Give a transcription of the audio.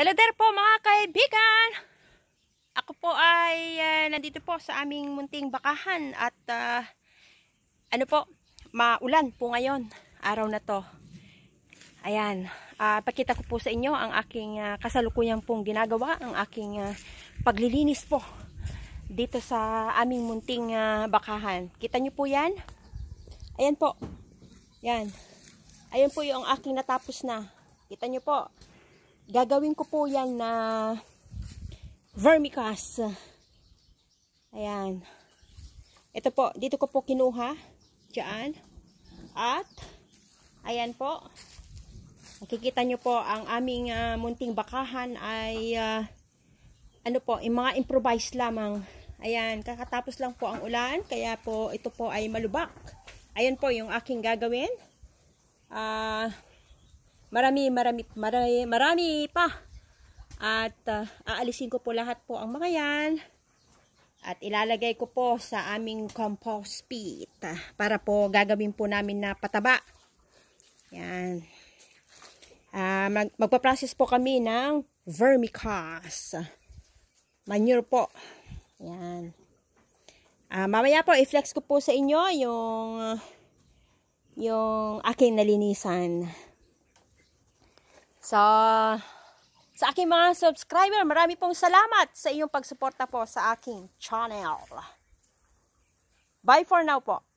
Hello there po mga kaibigan! Ako po ay uh, nandito po sa aming munting bakahan at uh, ano po, maulan po ngayon, araw na to. Ayan, uh, pakita ko po sa inyo ang aking uh, kasalukuyang pong ginagawa, ang aking uh, paglilinis po dito sa aming munting uh, bakahan. Kita nyo po yan? Ayan po. Yan. Ayan po yung aking natapos na. Kita nyo po. Gagawin ko po yan na vermicast. Ayan. Ito po, dito ko po kinuha. Diyan. At, ayan po. Nakikita nyo po, ang aming uh, munting bakahan ay, uh, ano po, mga improvised lamang. Ayan, kakatapos lang po ang ulan, kaya po ito po ay malubak. Ayan po yung aking gagawin. Ah, uh, marami, marami, marami, marami pa. At uh, aalisin ko po lahat po ang mga yan. At ilalagay ko po sa aming compost pit ah, para po gagawin po namin na pataba. Yan. Uh, mag magpa-process po kami ng vermicast. Manure po. Yan. Uh, mamaya po, i-flex ko po sa inyo yung yung aking nalinisan sa sa aking mga subscriber. Marami pong salamat sa inyong pagsuporta po sa aking channel. Bye for now po.